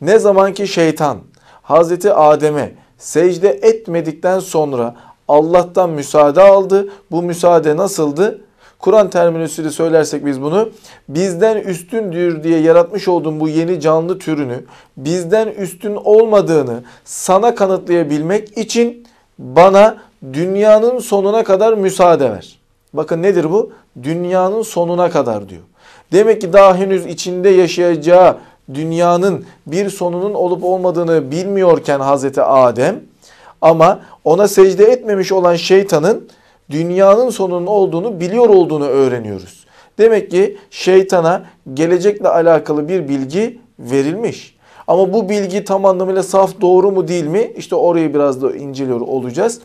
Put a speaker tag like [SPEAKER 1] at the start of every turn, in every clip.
[SPEAKER 1] Ne zamanki şeytan Hazreti Adem'e secde etmedikten sonra Allah'tan müsaade aldı. Bu müsaade nasıldı? Kur'an terminüsüyle söylersek biz bunu bizden üstündür diye yaratmış olduğum bu yeni canlı türünü bizden üstün olmadığını sana kanıtlayabilmek için bana dünyanın sonuna kadar müsaade ver. Bakın nedir bu? Dünyanın sonuna kadar diyor. Demek ki daha henüz içinde yaşayacağı dünyanın bir sonunun olup olmadığını bilmiyorken Hazreti Adem ama ona secde etmemiş olan şeytanın dünyanın sonunun olduğunu biliyor olduğunu öğreniyoruz. Demek ki şeytana gelecekle alakalı bir bilgi verilmiş. Ama bu bilgi tam anlamıyla saf doğru mu değil mi? İşte orayı biraz da inceliyor olacağız.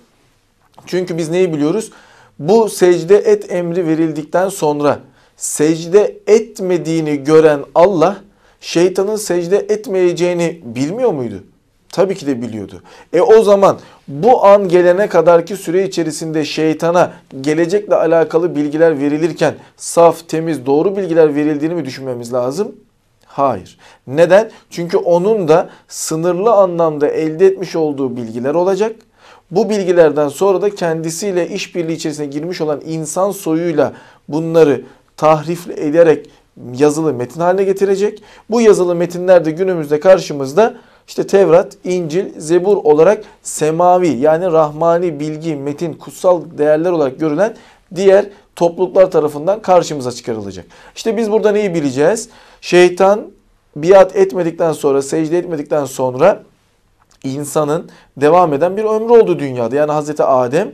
[SPEAKER 1] Çünkü biz neyi biliyoruz? Bu secde et emri verildikten sonra secde etmediğini gören Allah şeytanın secde etmeyeceğini bilmiyor muydu? Tabii ki de biliyordu. E o zaman bu an gelene kadarki süre içerisinde şeytana gelecekle alakalı bilgiler verilirken saf, temiz, doğru bilgiler verildiğini mi düşünmemiz lazım? Hayır. Neden? Çünkü onun da sınırlı anlamda elde etmiş olduğu bilgiler olacak. Bu bilgilerden sonra da kendisiyle işbirliği içerisine girmiş olan insan soyuyla bunları tahrif ederek yazılı metin haline getirecek. Bu yazılı metinler de günümüzde karşımızda işte Tevrat, İncil, Zebur olarak semavi yani rahmani bilgi, metin, kutsal değerler olarak görülen diğer topluluklar tarafından karşımıza çıkarılacak. İşte biz burada neyi bileceğiz? Şeytan biat etmedikten sonra, secde etmedikten sonra insanın devam eden bir ömrü oldu dünyada. Yani Hazreti Adem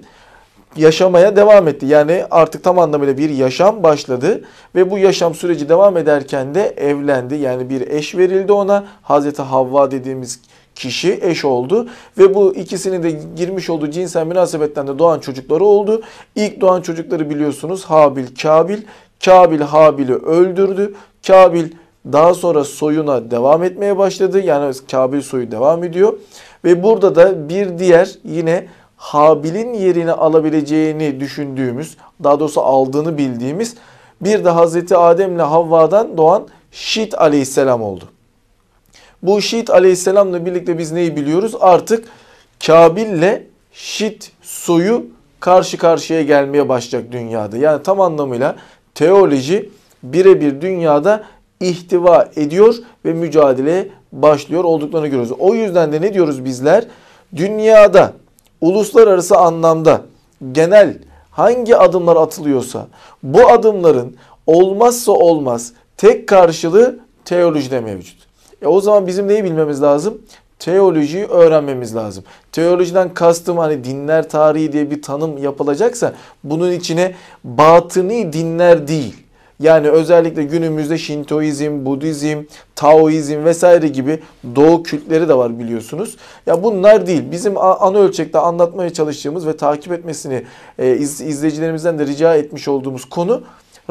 [SPEAKER 1] yaşamaya devam etti. Yani artık tam anlamıyla bir yaşam başladı ve bu yaşam süreci devam ederken de evlendi. Yani bir eş verildi ona. Hazreti Havva dediğimiz kişi eş oldu ve bu ikisinin de girmiş olduğu cinsel münasebetten de doğan çocukları oldu. İlk doğan çocukları biliyorsunuz Habil, Kabil. Kabil Habil'i öldürdü. Kabil daha sonra soyuna devam etmeye başladı. Yani Kabil soyu devam ediyor. Ve burada da bir diğer yine Habil'in yerini alabileceğini düşündüğümüz, daha doğrusu aldığını bildiğimiz bir de Hazreti Adem ile Havva'dan doğan Şit aleyhisselam oldu. Bu Şit aleyhisselamla birlikte biz neyi biliyoruz? Artık Kabil ile Şit soyu karşı karşıya gelmeye başlayacak dünyada. Yani tam anlamıyla teoloji birebir dünyada ihtiva ediyor ve mücadeleye başlıyor olduklarını görüyoruz. O yüzden de ne diyoruz bizler? Dünyada uluslararası anlamda genel hangi adımlar atılıyorsa bu adımların olmazsa olmaz tek karşılığı teolojide mevcut. E o zaman bizim neyi bilmemiz lazım? Teolojiyi öğrenmemiz lazım. Teolojiden kastım hani dinler tarihi diye bir tanım yapılacaksa bunun içine batıni dinler değil yani özellikle günümüzde Şintoizm, Budizm, Taoizm vesaire gibi doğu kültleri de var biliyorsunuz. Ya bunlar değil. Bizim ana ölçekte anlatmaya çalıştığımız ve takip etmesini e, izleyicilerimizden de rica etmiş olduğumuz konu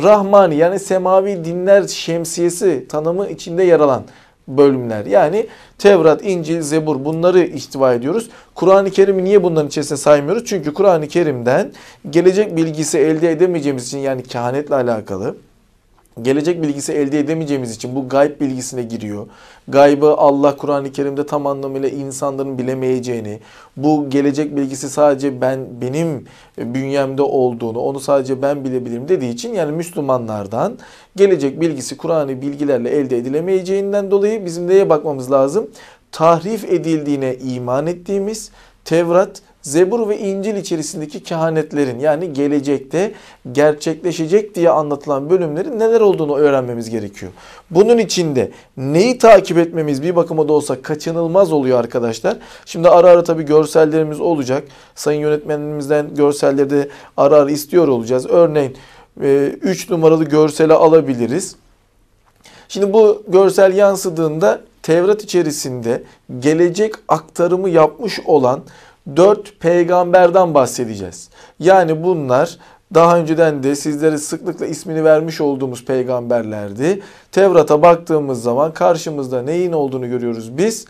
[SPEAKER 1] Rahmani yani semavi dinler şemsiyesi tanımı içinde yer alan bölümler. Yani Tevrat, İncil, Zebur bunları ihtiva ediyoruz. Kur'an-ı Kerim'i niye bunların içerisine saymıyoruz? Çünkü Kur'an-ı Kerim'den gelecek bilgisi elde edemeyeceğimiz için yani kehanetle alakalı, gelecek bilgisi elde edemeyeceğimiz için bu gayb bilgisine giriyor. Gaybı Allah Kur'an-ı Kerim'de tam anlamıyla insanların bilemeyeceğini, bu gelecek bilgisi sadece ben benim e, bünyemde olduğunu, onu sadece ben bilebilirim dediği için yani Müslümanlardan gelecek bilgisi Kur'an'ı bilgilerle elde edilemeyeceğinden dolayı bizim neye bakmamız lazım? Tahrif edildiğine iman ettiğimiz Tevrat Zebur ve İncil içerisindeki kehanetlerin yani gelecekte gerçekleşecek diye anlatılan bölümlerin neler olduğunu öğrenmemiz gerekiyor. Bunun içinde neyi takip etmemiz bir bakıma da olsa kaçınılmaz oluyor arkadaşlar. Şimdi ara ara tabii görsellerimiz olacak. Sayın yönetmenimizden görselleri de ara ara istiyor olacağız. Örneğin 3 e, numaralı görseli alabiliriz. Şimdi bu görsel yansıdığında Tevrat içerisinde gelecek aktarımı yapmış olan dört peygamberden bahsedeceğiz. Yani bunlar daha önceden de sizlere sıklıkla ismini vermiş olduğumuz peygamberlerdi. Tevrat'a baktığımız zaman karşımızda neyin olduğunu görüyoruz biz?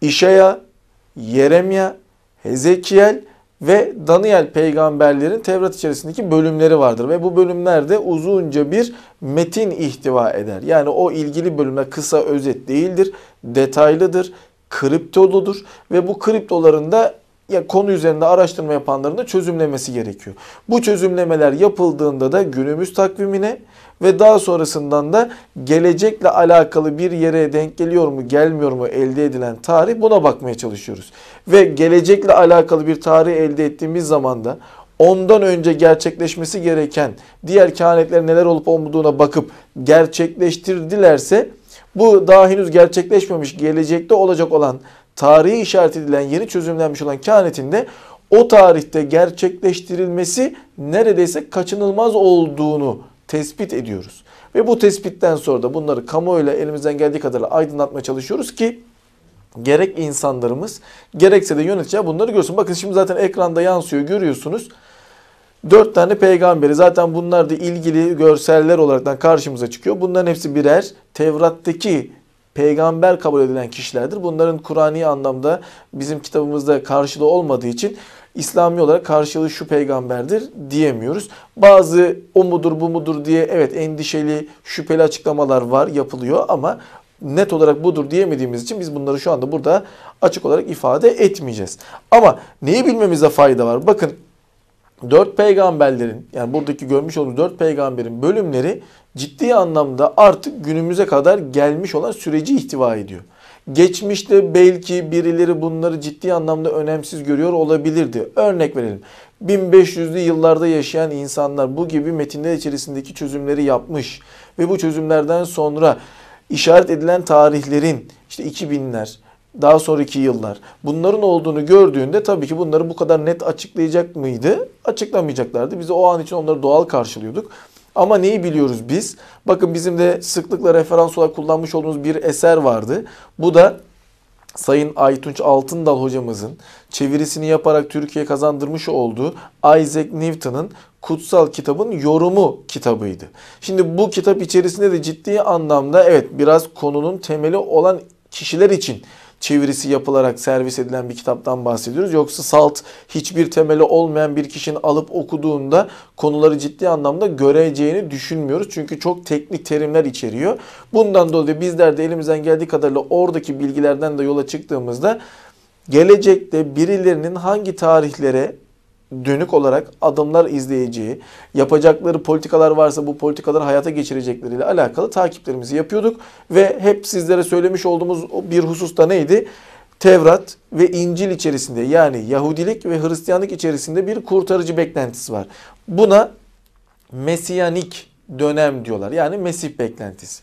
[SPEAKER 1] İşaya, Yeremya, Hezekiel ve Daniel peygamberlerin Tevrat içerisindeki bölümleri vardır ve bu bölümlerde uzunca bir metin ihtiva eder. Yani o ilgili bölüme kısa özet değildir, detaylıdır kriptoludur ve bu kriptoların da ya konu üzerinde araştırma yapanların da çözümlemesi gerekiyor. Bu çözümlemeler yapıldığında da günümüz takvimine ve daha sonrasından da gelecekle alakalı bir yere denk geliyor mu gelmiyor mu elde edilen tarih buna bakmaya çalışıyoruz. Ve gelecekle alakalı bir tarih elde ettiğimiz zaman da ondan önce gerçekleşmesi gereken diğer kehanetler neler olup olmadığına bakıp gerçekleştirdilerse bu daha henüz gerçekleşmemiş, gelecekte olacak olan tarihi işaret edilen, yeni çözümlenmiş olan kehanetin o tarihte gerçekleştirilmesi neredeyse kaçınılmaz olduğunu tespit ediyoruz. Ve bu tespitten sonra da bunları kamuoyuyla elimizden geldiği kadarıyla aydınlatmaya çalışıyoruz ki gerek insanlarımız gerekse de yönetici bunları görsün. Bakın şimdi zaten ekranda yansıyor görüyorsunuz. Dört tane peygamberi zaten bunlar da ilgili görseller olaraktan karşımıza çıkıyor. Bunların hepsi birer Tevrat'taki peygamber kabul edilen kişilerdir. Bunların Kur'an'i anlamda bizim kitabımızda karşılığı olmadığı için İslami olarak karşılığı şu peygamberdir diyemiyoruz. Bazı o mudur bu mudur diye evet endişeli şüpheli açıklamalar var yapılıyor ama net olarak budur diyemediğimiz için biz bunları şu anda burada açık olarak ifade etmeyeceğiz. Ama neyi bilmemize fayda var? Bakın dört peygamberlerin yani buradaki görmüş olduğumuz dört peygamberin bölümleri ciddi anlamda artık günümüze kadar gelmiş olan süreci ihtiva ediyor. Geçmişte belki birileri bunları ciddi anlamda önemsiz görüyor olabilirdi. Örnek verelim. 1500'lü yıllarda yaşayan insanlar bu gibi metinler içerisindeki çözümleri yapmış ve bu çözümlerden sonra işaret edilen tarihlerin işte 2000'ler, daha sonraki yıllar bunların olduğunu gördüğünde tabii ki bunları bu kadar net açıklayacak mıydı? Açıklamayacaklardı. Biz o an için onları doğal karşılıyorduk. Ama neyi biliyoruz biz? Bakın bizim de sıklıkla referans olarak kullanmış olduğumuz bir eser vardı. Bu da Sayın Aytunç Altındal hocamızın çevirisini yaparak Türkiye kazandırmış olduğu Isaac Newton'ın kutsal kitabın yorumu kitabıydı. Şimdi bu kitap içerisinde de ciddi anlamda evet biraz konunun temeli olan kişiler için çevirisi yapılarak servis edilen bir kitaptan bahsediyoruz. Yoksa salt hiçbir temeli olmayan bir kişinin alıp okuduğunda konuları ciddi anlamda göreceğini düşünmüyoruz. Çünkü çok teknik terimler içeriyor. Bundan dolayı bizler de elimizden geldiği kadarıyla oradaki bilgilerden de yola çıktığımızda gelecekte birilerinin hangi tarihlere dönük olarak adımlar izleyeceği, yapacakları politikalar varsa bu politikaları hayata geçirecekleriyle alakalı takiplerimizi yapıyorduk. Ve hep sizlere söylemiş olduğumuz bir hususta neydi? Tevrat ve İncil içerisinde yani Yahudilik ve Hristiyanlık içerisinde bir kurtarıcı beklentisi var. Buna Mesiyanik dönem diyorlar. Yani Mesih beklentisi.